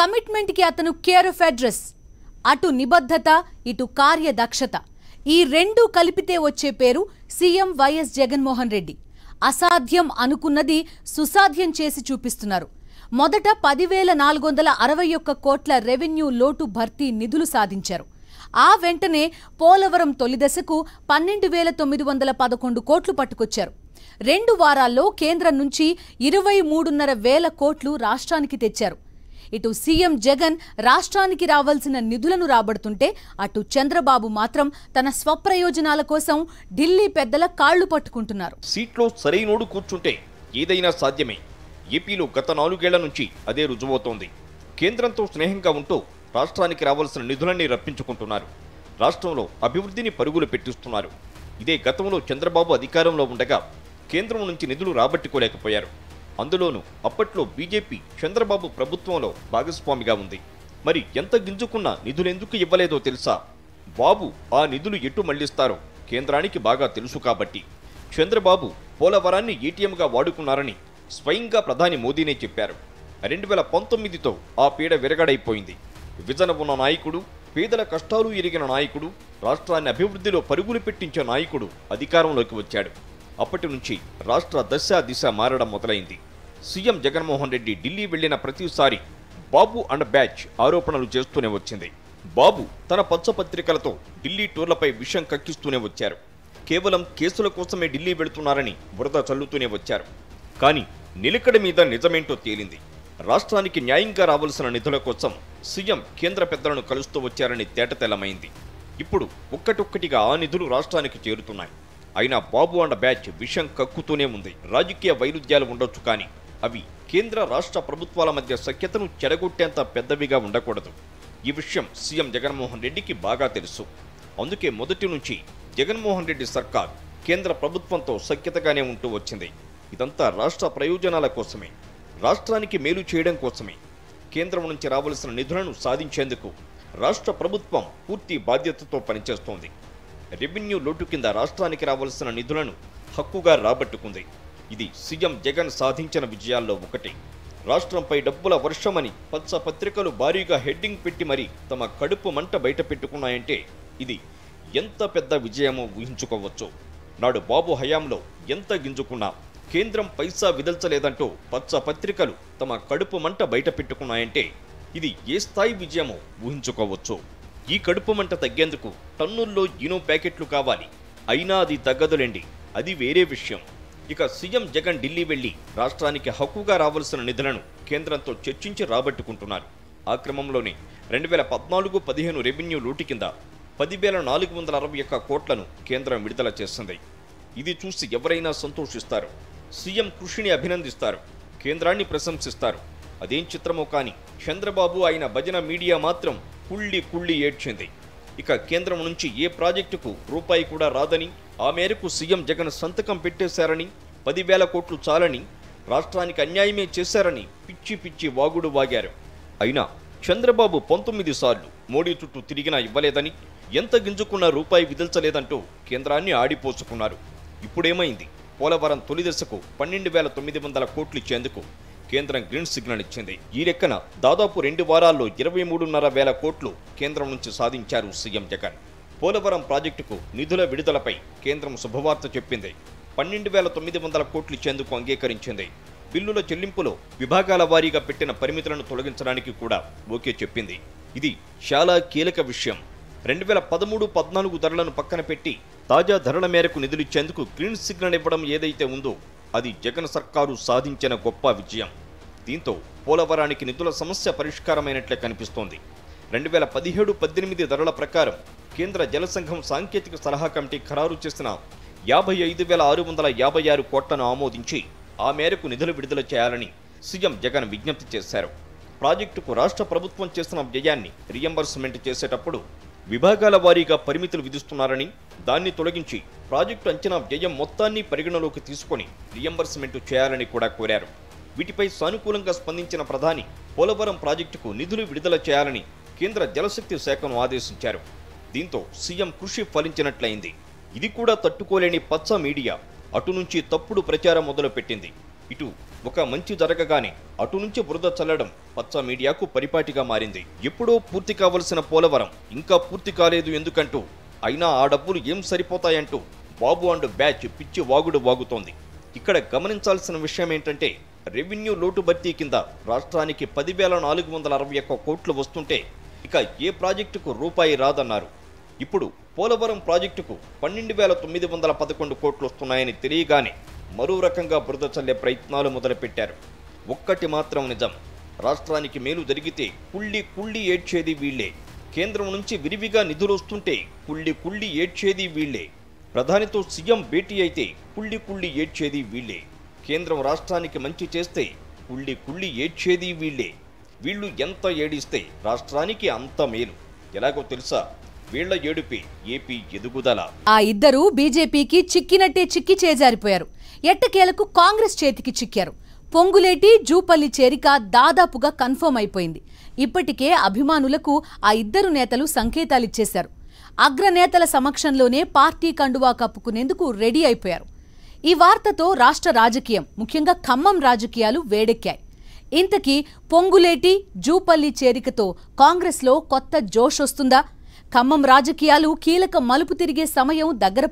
కమిట్మెంట్కి అతను care of address అటు నిబద్ధత ఇటు కార్యదక్షత ఈ రెండు కలిపితే వచ్చే పేరు సీఎం వైఎస్ జగన్మోహన్ రెడ్డి అసాధ్యం అనుకున్నది సుసాధ్యం చేసి చూపిస్తున్నారు మొదట పదివేల నాలుగు వందల అరవై ఒక్క కోట్ల రెవెన్యూ లోటు భర్తీ నిధులు సాధించారు ఆ వెంటనే పోలవరం తొలి దశకు పన్నెండు వేల తొమ్మిది వందల పదకొండు కోట్లు పట్టుకొచ్చారు రెండు వారాల్లో కేంద్రం నుంచి ఇరవై మూడున్నర వేల కోట్లు రాష్ట్రానికి తెచ్చారు ఇటు సీఎం జగన్ రాష్ట్రానికి రావాల్సిన నిధులను రాబడుతుంటే అటు చంద్రబాబు మాత్రం తన స్వప్రయోజనాల కోసం ఢిల్లీ పెద్దల కాళ్లు పట్టుకుంటున్నారు సీట్లో సరైనోడు కూర్చుంటే ఏదైనా సాధ్యమే ఏపీలో గత నాలుగేళ్ల నుంచి అదే రుజువవుతోంది కేంద్రంతో స్నేహంగా ఉంటూ రాష్ట్రానికి రావాల్సిన నిధులన్నీ రప్పించుకుంటున్నారు రాష్ట్రంలో అభివృద్ధిని పరుగులు పెట్టిస్తున్నారు ఇదే గతంలో చంద్రబాబు అధికారంలో ఉండగా కేంద్రం నుంచి నిధులు రాబట్టుకోలేకపోయారు అందులోనూ అప్పట్లో బీజేపీ చంద్రబాబు ప్రభుత్వంలో భాగస్వామిగా ఉంది మరి ఎంత గింజుకున్నా నిధులెందుకు ఇవ్వలేదో తెలుసా బాబు ఆ నిధులు ఎటు మళ్లిస్తారో కేంద్రానికి బాగా తెలుసు కాబట్టి చంద్రబాబు పోలవరాన్ని ఏటీఎంగా వాడుకున్నారని స్వయంగా ప్రధాని మోదీనే చెప్పారు రెండు వేల పంతొమ్మిదితో ఆ పీడ విరగడైపోయింది విజన ఉన్న నాయకుడు పేదల కష్టాలు ఎరిగిన నాయకుడు రాష్ట్రాన్ని అభివృద్ధిలో పరుగులు పెట్టించే నాయకుడు అధికారంలోకి వచ్చాడు అప్పటి నుంచి రాష్ట్ర దశ దిశ మారడం మొదలైంది సీఎం జగన్మోహన్ రెడ్డి ఢిల్లీ వెళ్లిన ప్రతిసారి బాబు అండ్ బ్యాచ్ ఆరోపణలు చేస్తూనే వచ్చింది బాబు తన పచ్చపత్రికలతో ఢిల్లీ టూర్లపై విషయం కక్కిస్తూనే వచ్చారు కేవలం కేసుల కోసమే ఢిల్లీ వెళుతున్నారని వరద చల్లుతూనే వచ్చారు కానీ నిలకడ మీద నిజమేంటో తేలింది రాష్ట్రానికి న్యాయంగా రావాల్సిన నిధుల కోసం సీఎం కేంద్ర పెద్దలను కలుస్తూ వచ్చారని తేటతెల్లమైంది ఇప్పుడు ఒక్కటొక్కటిగా ఆ నిధులు రాష్ట్రానికి చేరుతున్నాయి అయినా బాబు అండ్ బ్యాచ్ విషయం కక్కుతూనే ఉంది రాజకీయ వైరుధ్యాలు ఉండొచ్చు కానీ అవి కేంద్ర రాష్ట్ర ప్రభుత్వాల మధ్య సఖ్యతను చెడగొట్టేంత పెద్దవిగా ఉండకూడదు ఈ విషయం సీఎం జగన్మోహన్ రెడ్డికి బాగా తెలుసు అందుకే మొదటి నుంచి జగన్మోహన్ రెడ్డి సర్కార్ కేంద్ర ప్రభుత్వంతో సఖ్యతగానే ఉంటూ వచ్చింది ఇదంతా రాష్ట్ర ప్రయోజనాల కోసమే రాష్ట్రానికి మేలు చేయడం కోసమే కేంద్రం నుంచి రావలసిన నిధులను సాధించేందుకు రాష్ట్ర ప్రభుత్వం పూర్తి బాధ్యతతో పనిచేస్తోంది రెవెన్యూ లోటు కింద రాష్ట్రానికి రావలసిన నిధులను హక్కుగా రాబట్టుకుంది ఇది సీఎం జగన్ సాధించిన విజయాల్లో ఒకటి రాష్ట్రంపై డబ్బుల వర్షమని పచ్చ పత్రికలు భారీగా హెడ్డింగ్ పెట్టి మరీ తమ కడుపు మంట బయట పెట్టుకున్నాయంటే ఇది ఎంత పెద్ద విజయమో ఊహించుకోవచ్చు నాడు బాబు హయాంలో ఎంత గింజుకున్నా కేంద్రం పైసా విదల్చలేదంటూ పత్రికలు తమ కడుపు మంట బయట పెట్టుకున్నాయంటే ఇది ఏ స్థాయి విజయమో ఊహించుకోవచ్చు ఈ కడుపు మంట తగ్గేందుకు టన్నుల్లో ఇనో ప్యాకెట్లు కావాలి అయినా అది తగ్గదులేండి అది వేరే విషయం ఇక సీఎం జగన్ ఢిల్లీ వెళ్లి రాష్ట్రానికి హక్కుగా రావాల్సిన నిధులను కేంద్రంతో చర్చించి రాబట్టుకుంటున్నారు ఆ క్రమంలోనే రెండు వేల పద్నాలుగు పదిహేను రెవెన్యూ లూటి కింద పదివేల నాలుగు వందల అరవై ఒక్క కోట్లను కేంద్రం విడుదల చేస్తుంది ఇది చూసి ఎవరైనా సంతోషిస్తారు సీఎం కృషిని అభినందిస్తారు కేంద్రాన్ని ప్రశంసిస్తారు అదేం చిత్రమో కానీ చంద్రబాబు ఆయన భజన మీడియా మాత్రం కుళ్ళి కుళ్ళి ఏడ్చింది ఇక కేంద్రం నుంచి ఏ ప్రాజెక్టుకు రూపాయి కూడా రాదని ఆ మేరకు సీఎం జగన్ సంతకం పెట్టేశారని పదివేల కోట్లు చాలని రాష్ట్రానికి అన్యాయమే చేశారని పిచ్చి పిచ్చి వాగుడు వాగారు అయినా చంద్రబాబు పంతొమ్మిది సార్లు మోడీ చుట్టూ తిరిగినా ఇవ్వలేదని ఎంత గింజుకున్నా రూపాయి విదిల్చలేదంటూ కేంద్రాన్ని ఆడిపోసుకున్నారు ఇప్పుడేమైంది పోలవరం తొలి దశకు పన్నెండు వేల తొమ్మిది వందల కోట్లు ఇచ్చేందుకు కేంద్రం గ్రీన్ సిగ్నల్ ఇచ్చింది ఈ లెక్కన దాదాపు రెండు వారాల్లో ఇరవై మూడున్నర వేల కోట్లు కేంద్రం నుంచి సాధించారు సీఎం జగన్ పోలవరం ప్రాజెక్టుకు నిధుల విడుదలపై కేంద్రం శుభవార్త చెప్పింది పన్నెండు వేల తొమ్మిది వందల కోట్లు ఇచ్చేందుకు అంగీకరించింది బిల్లుల చెల్లింపులో విభాగాల వారీగా పెట్టిన పరిమితులను తొలగించడానికి కూడా ఓకే చెప్పింది ఇది చాలా కీలక విషయం రెండు వేల పదమూడు పద్నాలుగు ధరలను పక్కన పెట్టి తాజా ధరల మేరకు నిధులిచ్చేందుకు గ్రీన్ సిగ్నల్ ఇవ్వడం ఏదైతే ఉందో అది జగన్ సర్కారు సాధించిన గొప్ప విజయం దీంతో పోలవరానికి నిధుల సమస్య పరిష్కారమైనట్లే కనిపిస్తోంది రెండు వేల పదిహేడు పద్దెనిమిది ధరల ప్రకారం కేంద్ర జలసంఘం సాంకేతిక సలహా కమిటీ ఖరారు చేసిన యాభై ఐదు వేల ఆరు వందల యాభై ఆరు కోట్లను ఆమోదించి ఆ మేరకు నిధులు విడుదల చేయాలని సీఎం జగన్ విజ్ఞప్తి చేశారు ప్రాజెక్టుకు రాష్ట్ర ప్రభుత్వం చేసిన వ్యయాన్ని రియంబర్స్మెంట్ చేసేటప్పుడు విభాగాల వారీగా పరిమితులు విధిస్తున్నారని దాన్ని తొలగించి ప్రాజెక్టు అంచనా వ్యయం మొత్తాన్ని పరిగణలోకి తీసుకొని రియంబర్స్మెంట్ చేయాలని కూడా కోరారు వీటిపై సానుకూలంగా స్పందించిన ప్రధాని పోలవరం ప్రాజెక్టుకు నిధులు విడుదల చేయాలని కేంద్ర జలశక్తి శాఖను ఆదేశించారు దీంతో సీఎం కృషి ఫలించినట్లయింది ఇది కూడా తట్టుకోలేని పచ్చ మీడియా అటు నుంచి తప్పుడు ప్రచారం మొదలుపెట్టింది ఇటు ఒక మంచి జరగగానే అటు నుంచి బురద చల్లడం పచ్చ మీడియాకు పరిపాటిగా మారింది ఎప్పుడో పూర్తి కావలసిన పోలవరం ఇంకా పూర్తి కాలేదు ఎందుకంటూ అయినా ఆ డబ్బులు ఏం సరిపోతాయంటూ బాబు అండ్ బ్యాచ్ పిచ్చి వాగుడు వాగుతోంది ఇక్కడ గమనించాల్సిన విషయం ఏంటంటే రెవెన్యూ లోటు భర్తీ కింద రాష్ట్రానికి పదివేల నాలుగు వందల అరవై ఒక్క కోట్లు వస్తుంటే ఇక ఏ ప్రాజెక్టుకు రూపాయి రాదన్నారు ఇప్పుడు పోలవరం ప్రాజెక్టుకు పన్నెండు వేల తొమ్మిది వందల పదకొండు కోట్లు వస్తున్నాయని తెలియగానే మరో రకంగా బురద చల్లే ప్రయత్నాలు మొదలుపెట్టారు ఒక్కటి మాత్రం నిజం రాష్ట్రానికి మేలు జరిగితే కుళ్ళి కుళ్ళి ఏడ్చేది వీళ్లే కేంద్రం నుంచి విరివిగా నిధులు వస్తుంటే కుళ్ళి కుళ్ళి ఏడ్చేది వీళ్లే ప్రధానితో సీఎం భేటీ అయితే కుళ్ళి కుళ్ళి ఏడ్చేది వీళ్లే కేంద్రం రాష్ట్రానికి మంచి చేస్తే కుళ్ళి కుళ్ళి ఏడ్చేది వీళ్లే వీళ్ళు ఎంత ఏడిస్తే రాష్ట్రానికి అంత మేలు ఎలాగో తెలుసా వీళ్ల ఏడుపే ఏపీ ఎదుగుదల ఆ ఇద్దరు బీజేపీకి చిక్కినట్టే చిక్కి చేజారిపోయారు ఎట్టకేలకు కాంగ్రెస్ చేతికి చిక్కారు పొంగులేటి జూపల్లి చేరిక దాదాపుగా కన్ఫర్మ్ అయిపోయింది ఇప్పటికే అభిమానులకు ఆ ఇద్దరు నేతలు సంకేతాలిచ్చేశారు అగ్రనేతల సమక్షంలోనే పార్టీ కండువా కప్పుకునేందుకు రెడీ అయిపోయారు ఈ వార్తతో రాష్ట్ర రాజకీయం ముఖ్యంగా ఖమ్మం రాజకీయాలు వేడెక్కాయి ఇంతకీ పొంగులేటి జూపల్లి చేరికతో కాంగ్రెస్లో కొత్త జోష్ వస్తుందా ಖಮ್ಮಂ ರಾಜಕೀಯ ಕೀಲಕ ಮಲು ತಿ ಸಾಮಯ ದಗ್ಗರ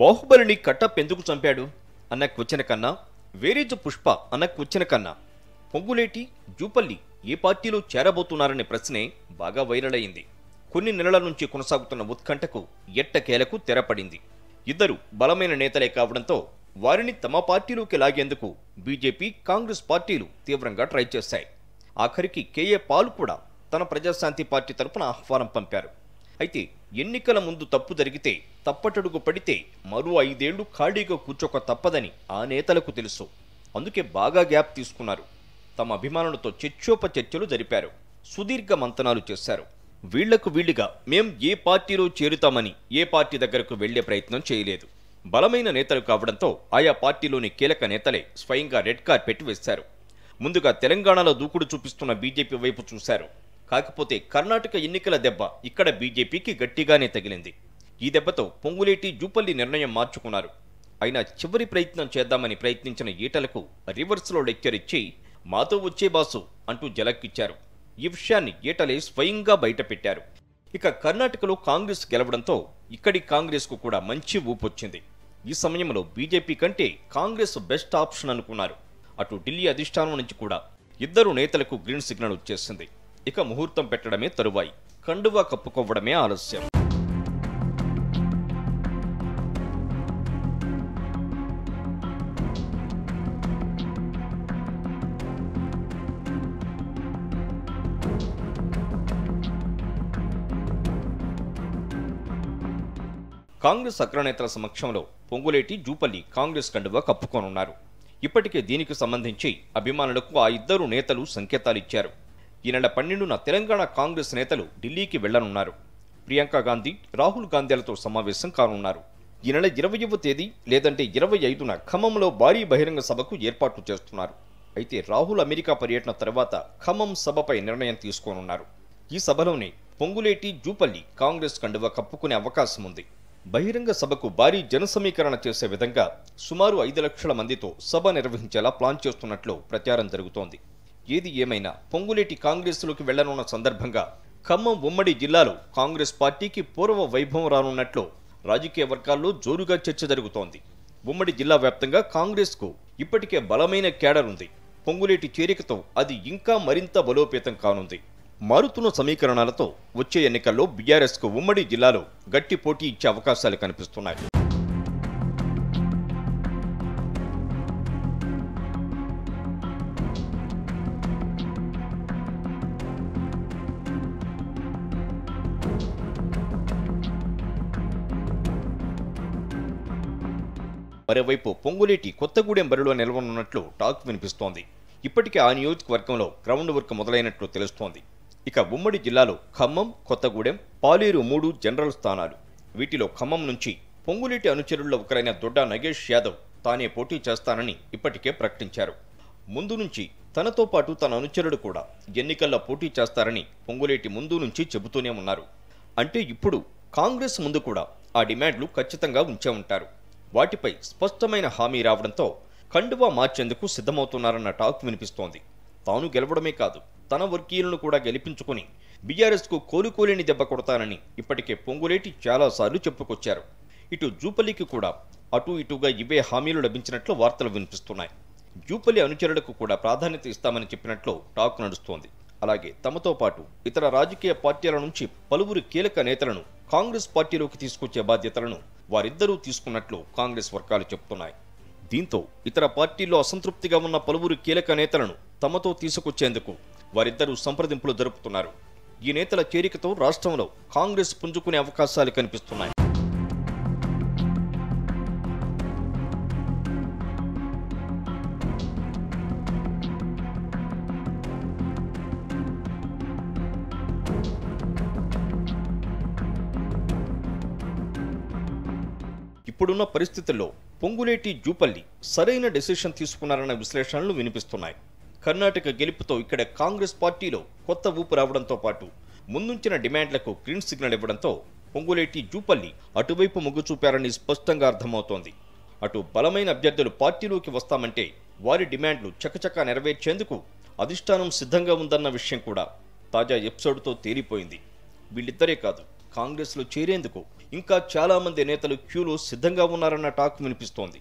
బాహుబలిని కట్టప్ ఎందుకు చంపాడు అన్న క్వశ్చన్ కన్నా వేరేజ్ పుష్ప అన్న క్వశ్చన్ కన్నా పొంగులేటి జూపల్లి ఏ పార్టీలో చేరబోతున్నారనే ప్రశ్నే బాగా వైరల్ అయింది కొన్ని నెలల నుంచి కొనసాగుతున్న ఉత్కంఠకు ఎట్టకేలకు తెరపడింది ఇద్దరు బలమైన నేతలే కావడంతో వారిని తమ పార్టీలోకి లాగేందుకు బీజేపీ కాంగ్రెస్ పార్టీలు తీవ్రంగా ట్రై చేశాయి ఆఖరికి కేఏ పాల్ కూడా తన ప్రజాశాంతి పార్టీ తరపున ఆహ్వానం పంపారు అయితే ఎన్నికల ముందు తప్పు జరిగితే తప్పటడుగు పడితే మరో ఐదేళ్లు ఖాళీగా కూర్చోక తప్పదని ఆ నేతలకు తెలుసు అందుకే బాగా గ్యాప్ తీసుకున్నారు తమ అభిమానులతో చర్చోపచర్చలు జరిపారు సుదీర్ఘ మంతనాలు చేశారు వీళ్లకు వీళ్ళుగా మేం ఏ పార్టీలో చేరుతామని ఏ పార్టీ దగ్గరకు వెళ్లే ప్రయత్నం చేయలేదు బలమైన నేతలు కావడంతో ఆయా పార్టీలోని కీలక నేతలే స్వయంగా రెడ్ కార్పెట్ వేశారు ముందుగా తెలంగాణలో దూకుడు చూపిస్తున్న బీజేపీ వైపు చూశారు కాకపోతే కర్ణాటక ఎన్నికల దెబ్బ ఇక్కడ బీజేపీకి గట్టిగానే తగిలింది ఈ దెబ్బతో పొంగులేటి జూపల్లి నిర్ణయం మార్చుకున్నారు అయినా చివరి ప్రయత్నం చేద్దామని ప్రయత్నించిన ఈటలకు రివర్స్లో లెక్చర్ ఇచ్చి మాతో వచ్చే బాసు అంటూ జలక్కిచ్చారు ఈ విషయాన్ని ఈటలే స్వయంగా బయటపెట్టారు ఇక కర్ణాటకలో కాంగ్రెస్ గెలవడంతో ఇక్కడి కాంగ్రెస్కు కూడా మంచి ఊపొచ్చింది ఈ సమయంలో బీజేపీ కంటే కాంగ్రెస్ బెస్ట్ ఆప్షన్ అనుకున్నారు అటు ఢిల్లీ అధిష్టానం నుంచి కూడా ఇద్దరు నేతలకు గ్రీన్ సిగ్నల్ వచ్చేసింది ఇక ముహూర్తం పెట్టడమే తరువాయి కండువా కప్పుకోవడమే ఆలస్యం కాంగ్రెస్ అగ్రనేతల సమక్షంలో పొంగులేటి జూపల్లి కాంగ్రెస్ కండువా కప్పుకోనున్నారు ఇప్పటికే దీనికి సంబంధించి అభిమానులకు ఆ ఇద్దరు నేతలు సంకేతాలిచ్చారు ఈ నెల పన్నెండున తెలంగాణ కాంగ్రెస్ నేతలు ఢిల్లీకి వెళ్లనున్నారు ప్రియాంక గాంధీ రాహుల్ గాంధీలతో సమావేశం కానున్నారు ఈ నెల ఇరవైవ తేదీ లేదంటే ఇరవై ఐదున ఖమ్మంలో భారీ బహిరంగ సభకు ఏర్పాట్లు చేస్తున్నారు అయితే రాహుల్ అమెరికా పర్యటన తర్వాత ఖమ్మం సభపై నిర్ణయం తీసుకోనున్నారు ఈ సభలోనే పొంగులేటి జూపల్లి కాంగ్రెస్ కండువ కప్పుకునే అవకాశం ఉంది బహిరంగ సభకు భారీ జనసమీకరణ చేసే విధంగా సుమారు ఐదు లక్షల మందితో సభ నిర్వహించేలా ప్లాన్ చేస్తున్నట్లు ప్రచారం జరుగుతోంది ఏది ఏమైనా పొంగులేటి కాంగ్రెస్లోకి వెళ్లనున్న సందర్భంగా ఖమ్మం ఉమ్మడి జిల్లాలో కాంగ్రెస్ పార్టీకి పూర్వ వైభవం రానున్నట్లు రాజకీయ వర్గాల్లో జోరుగా చర్చ జరుగుతోంది ఉమ్మడి జిల్లా వ్యాప్తంగా కాంగ్రెస్కు ఇప్పటికే బలమైన కేడర్ ఉంది పొంగులేటి చేరికతో అది ఇంకా మరింత బలోపేతం కానుంది మారుతున్న సమీకరణాలతో వచ్చే ఎన్నికల్లో బీఆర్ఎస్కు ఉమ్మడి జిల్లాలో గట్టి పోటీ ఇచ్చే అవకాశాలు కనిపిస్తున్నాయి మరోవైపు పొంగులేటి కొత్తగూడెం బరిలో నిలవనున్నట్లు టాక్ వినిపిస్తోంది ఇప్పటికే ఆ నియోజకవర్గంలో గ్రౌండ్ వర్క్ మొదలైనట్లు తెలుస్తోంది ఇక ఉమ్మడి జిల్లాలో ఖమ్మం కొత్తగూడెం పాలేరు మూడు జనరల్ స్థానాలు వీటిలో ఖమ్మం నుంచి పొంగులేటి అనుచరుల్లో ఒకరైన దొడ్డ నగేష్ యాదవ్ తానే పోటీ చేస్తానని ఇప్పటికే ప్రకటించారు ముందు నుంచి తనతో పాటు తన అనుచరుడు కూడా ఎన్నికల్లో పోటీ చేస్తారని పొంగులేటి ముందు నుంచి చెబుతూనే ఉన్నారు అంటే ఇప్పుడు కాంగ్రెస్ ముందు కూడా ఆ డిమాండ్లు ఖచ్చితంగా ఉంచే ఉంటారు వాటిపై స్పష్టమైన హామీ రావడంతో కండువా మార్చేందుకు సిద్ధమవుతున్నారన్న టాక్ వినిపిస్తోంది తాను గెలవడమే కాదు తన వర్గీయులను కూడా గెలిపించుకుని బీఆర్ఎస్కు కోలుకోలేని దెబ్బ కొడతానని ఇప్పటికే పొంగులేటి చాలాసార్లు చెప్పుకొచ్చారు ఇటు జూపల్లికి కూడా అటు ఇటుగా ఇవే హామీలు లభించినట్లు వార్తలు వినిపిస్తున్నాయి జూపల్లి అనుచరులకు కూడా ప్రాధాన్యత ఇస్తామని చెప్పినట్లు టాక్ నడుస్తోంది అలాగే తమతో పాటు ఇతర రాజకీయ పార్టీల నుంచి పలువురు కీలక నేతలను కాంగ్రెస్ పార్టీలోకి తీసుకొచ్చే బాధ్యతలను వారిద్దరూ తీసుకున్నట్లు కాంగ్రెస్ వర్గాలు చెబుతున్నాయి దీంతో ఇతర పార్టీల్లో అసంతృప్తిగా ఉన్న పలువురు కీలక నేతలను తమతో తీసుకొచ్చేందుకు వారిద్దరూ సంప్రదింపులు జరుపుతున్నారు ఈ నేతల చేరికతో రాష్ట్రంలో కాంగ్రెస్ పుంజుకునే అవకాశాలు కనిపిస్తున్నాయి ఇప్పుడున్న పరిస్థితుల్లో పొంగులేటి జూపల్లి సరైన డెసిషన్ తీసుకున్నారన్న విశ్లేషణలు వినిపిస్తున్నాయి కర్ణాటక గెలుపుతో ఇక్కడ కాంగ్రెస్ పార్టీలో కొత్త ఊపు రావడంతో పాటు ముందుంచిన డిమాండ్లకు గ్రీన్ సిగ్నల్ ఇవ్వడంతో పొంగులేటి జూపల్లి అటువైపు మొగ్గు చూపారని స్పష్టంగా అర్థమవుతోంది అటు బలమైన అభ్యర్థులు పార్టీలోకి వస్తామంటే వారి డిమాండ్లు చకచకా నెరవేర్చేందుకు అధిష్టానం సిద్ధంగా ఉందన్న విషయం కూడా తాజా ఎపిసోడ్తో తేలిపోయింది వీళ్ళిద్దరే కాదు కాంగ్రెస్లో చేరేందుకు ఇంకా చాలామంది నేతలు క్యూలో సిద్ధంగా ఉన్నారన్న టాక్ వినిపిస్తోంది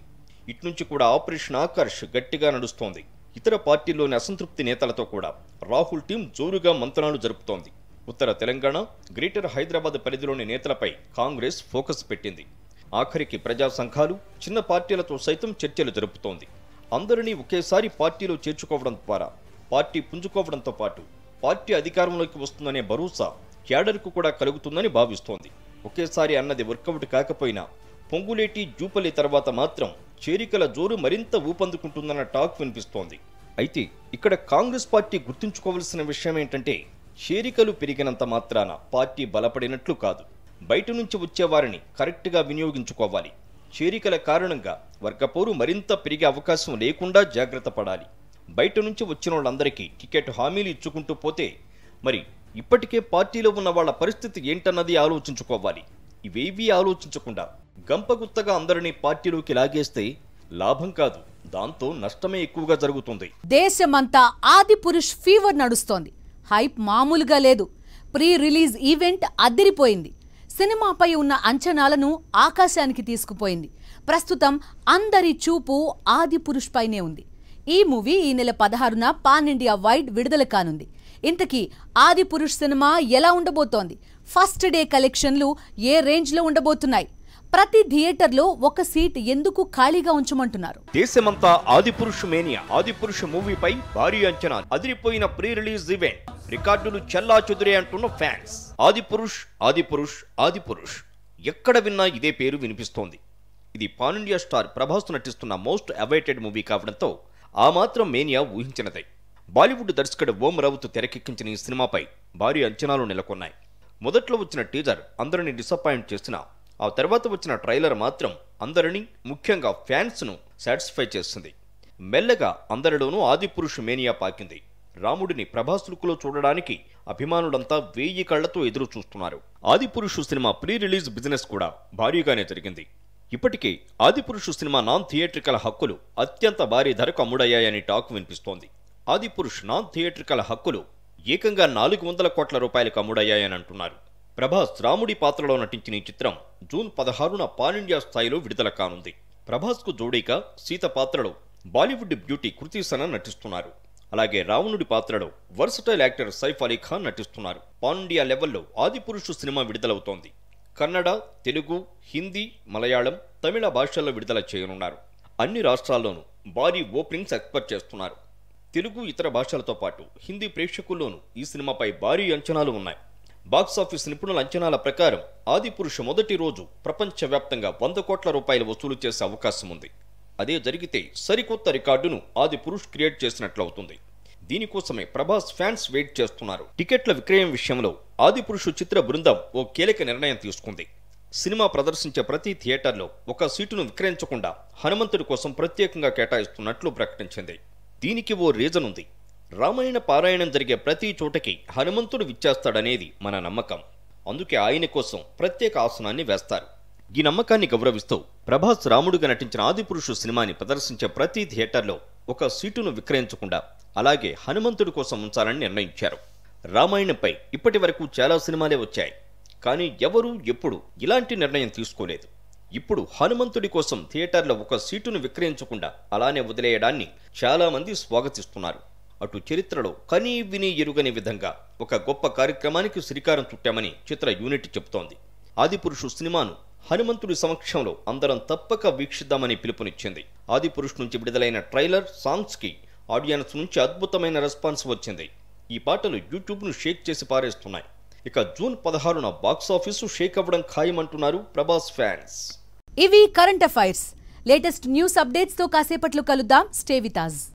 ఇట్నుంచి కూడా ఆపరేషన్ ఆకర్ష్ గట్టిగా నడుస్తోంది ఇతర పార్టీల్లోని అసంతృప్తి నేతలతో కూడా రాహుల్ టీం జోరుగా మంతనాలు జరుపుతోంది ఉత్తర తెలంగాణ గ్రేటర్ హైదరాబాద్ పరిధిలోని నేతలపై కాంగ్రెస్ ఫోకస్ పెట్టింది ఆఖరికి ప్రజా సంఘాలు చిన్న పార్టీలతో సైతం చర్చలు జరుపుతోంది అందరినీ ఒకేసారి పార్టీలో చేర్చుకోవడం ద్వారా పార్టీ పుంజుకోవడంతో పాటు పార్టీ అధికారంలోకి వస్తుందనే భరోసా క్యాడర్కు కూడా కలుగుతుందని భావిస్తోంది ఒకేసారి అన్నది వర్కౌట్ కాకపోయినా పొంగులేటి జూపలి తర్వాత మాత్రం చేరికల జోరు మరింత ఊపందుకుంటుందన్న టాక్ వినిపిస్తోంది అయితే ఇక్కడ కాంగ్రెస్ పార్టీ గుర్తుంచుకోవాల్సిన విషయం ఏంటంటే చేరికలు పెరిగినంత మాత్రాన పార్టీ బలపడినట్లు కాదు బయట నుంచి వచ్చేవారిని కరెక్ట్గా వినియోగించుకోవాలి చేరికల కారణంగా వర్గపోరు మరింత పెరిగే అవకాశం లేకుండా జాగ్రత్త పడాలి బయట నుంచి వచ్చిన వాళ్ళందరికీ టికెట్ హామీలు ఇచ్చుకుంటూ పోతే మరి ఇప్పటికే పార్టీలో ఉన్న వాళ్ళ పరిస్థితి ఏంటన్నది ఆలోచించుకోవాలి ఇవేవీ ఆలోచించకుండా గంపగుత్తగా అందరినీ పార్టీలోకి లాగేస్తే లాభం కాదు దాంతో నష్టమే ఎక్కువగా జరుగుతుంది దేశమంతా ఆది పురుష్ ఫీవర్ నడుస్తోంది హైప్ మామూలుగా లేదు ప్రీ రిలీజ్ ఈవెంట్ అదిరిపోయింది సినిమాపై ఉన్న అంచనాలను ఆకాశానికి తీసుకుపోయింది ప్రస్తుతం అందరి చూపు ఆది పురుష్ పైనే ఉంది ఈ మూవీ ఈ నెల పదహారున పాన్ ఇండియా వైడ్ విడుదల కానుంది ఇంతకీ ఆది పురుష్ సినిమా ఎలా ఉండబోతోంది ఫస్ట్ డే కలెక్షన్లు ఏ రేంజ్లో ఉండబోతున్నాయి ప్రతి థియేటర్ లో ఒక సీట్ ఎందుకు ఖాళీగా ఉంచమంటున్నారు దేశమంతా ఆదిపురుష్ మేనియా ఆదిపురుషు మూవీపై భారీ అంచనా అదిరిపోయిన ప్రీ రిలీజ్ ఈవెంట్ రికార్డులు చల్లా చెదురే అంటున్న ఫ్యాన్స్ ఆదిపురుష్ ఆదిపురుష్ ఆదిపురుష్ ఎక్కడ విన్నా ఇదే పేరు వినిపిస్తోంది ఇది పాన్ ఇండియా స్టార్ ప్రభాస్ నటిస్తున్న మోస్ట్ అవైటెడ్ మూవీ కావడంతో ఆ మాత్రం మేనియా ఊహించినదే బాలీవుడ్ దర్శకుడు ఓం రావుత్ తెరకెక్కించిన ఈ సినిమాపై భారీ అంచనాలు నెలకొన్నాయి మొదట్లో వచ్చిన టీజర్ అందరినీ డిసప్పాయింట్ చేసిన ఆ తర్వాత వచ్చిన ట్రైలర్ మాత్రం అందరినీ ముఖ్యంగా ఫ్యాన్స్ను సాటిస్ఫై చేస్తుంది మెల్లగా అందరిలోనూ ఆదిపురుషు మేనియా పాకింది రాముడిని ప్రభాస్ లుక్లో చూడడానికి అభిమానులంతా వెయ్యి కళ్లతో ఎదురు చూస్తున్నారు Adipurush cinema pre release business కూడా భారీగానే జరిగింది ఇప్పటికే ఆదిపురుషు సినిమా నాన్ థియేట్రికల్ హక్కులు అత్యంత భారీ ధరకు అమ్ముడయ్యాయని టాక్ వినిపిస్తోంది ఆదిపురుష్ నాన్ థియేట్రికల్ హక్కులు ఏకంగా నాలుగు వందల కోట్ల రూపాయలకు అమ్ముడయ్యాయని అంటున్నారు ప్రభాస్ రాముడి పాత్రలో నటించిన ఈ చిత్రం జూన్ పదహారున పానిండియా స్థాయిలో విడుదల కానుంది ప్రభాస్కు జోడీగా సీత పాత్రలో బాలీవుడ్ బ్యూటీ కృతి సనన్ నటిస్తున్నారు అలాగే రావణుడి పాత్రలో వర్సటైల్ యాక్టర్ సైఫ్ అలీ ఖాన్ నటిస్తున్నారు పానిండియా లెవెల్లో ఆదిపురుషు సినిమా విడుదలవుతోంది కన్నడ తెలుగు హిందీ మలయాళం తమిళ భాషల్లో విడుదల చేయనున్నారు అన్ని రాష్ట్రాల్లోనూ భారీ ఓపెనింగ్స్ ఎక్స్పెక్ట్ చేస్తున్నారు తెలుగు ఇతర భాషలతో పాటు హిందీ ప్రేక్షకుల్లోనూ ఈ సినిమాపై భారీ అంచనాలు ఉన్నాయి బాక్సాఫీస్ నిపుణుల అంచనాల ప్రకారం ఆదిపురుష మొదటి రోజు ప్రపంచవ్యాప్తంగా వంద కోట్ల రూపాయలు వసూలు చేసే అవకాశం ఉంది అదే జరిగితే సరికొత్త రికార్డును ఆదిపురుష్ క్రియేట్ చేసినట్లవుతుంది దీనికోసమే ప్రభాస్ ఫ్యాన్స్ వెయిట్ చేస్తున్నారు టికెట్ల విక్రయం విషయంలో ఆదిపురుషు చిత్ర బృందం ఓ కీలక నిర్ణయం తీసుకుంది సినిమా ప్రదర్శించే ప్రతి థియేటర్లో ఒక సీటును విక్రయించకుండా హనుమంతుడి కోసం ప్రత్యేకంగా కేటాయిస్తున్నట్లు ప్రకటించింది దీనికి ఓ రీజన్ ఉంది రామాయణ పారాయణం జరిగే ప్రతి చోటకి హనుమంతుడు విచ్చేస్తాడనేది మన నమ్మకం అందుకే ఆయన కోసం ప్రత్యేక ఆసనాన్ని వేస్తారు ఈ నమ్మకాన్ని గౌరవిస్తూ ప్రభాస్ రాముడుగా నటించిన ఆదిపురుషు సినిమాని ప్రదర్శించే ప్రతి థియేటర్లో ఒక సీటును విక్రయించకుండా అలాగే హనుమంతుడి కోసం ఉంచాలని నిర్ణయించారు రామాయణంపై ఇప్పటి వరకు చాలా సినిమాలే వచ్చాయి కానీ ఎవరూ ఎప్పుడు ఇలాంటి నిర్ణయం తీసుకోలేదు ఇప్పుడు హనుమంతుడి కోసం థియేటర్లో ఒక సీటును విక్రయించకుండా అలానే వదిలేయడాన్ని చాలామంది స్వాగతిస్తున్నారు అటు చరిత్రలో కనీ విని ఎరుగని విధంగా ఒక గొప్ప కార్యక్రమానికి శ్రీకారం చుట్టామని చిత్ర యూనిట్ చెబుతోంది ఆదిపురుషు సినిమాను హనుమంతుడి సమక్షంలో అందరం తప్పక వీక్షిద్దామని పిలుపునిచ్చింది ఆదిపురుష్ నుంచి విడుదలైన ట్రైలర్ సాంగ్స్ కి ఆడియన్స్ నుంచి అద్భుతమైన రెస్పాన్స్ వచ్చింది ఈ పాటలు యూట్యూబ్ను షేక్ చేసి పారేస్తున్నాయి ఇక జూన్ పదహారున బాక్సాఫీసు షేక్ అవ్వడం ఖాయమంటున్నారు ప్రభాస్ ఫ్యాన్స్ ఇవి current affairs latest news updates తో కాసేపట్లో కలుద్దాం స్టే వితాజ్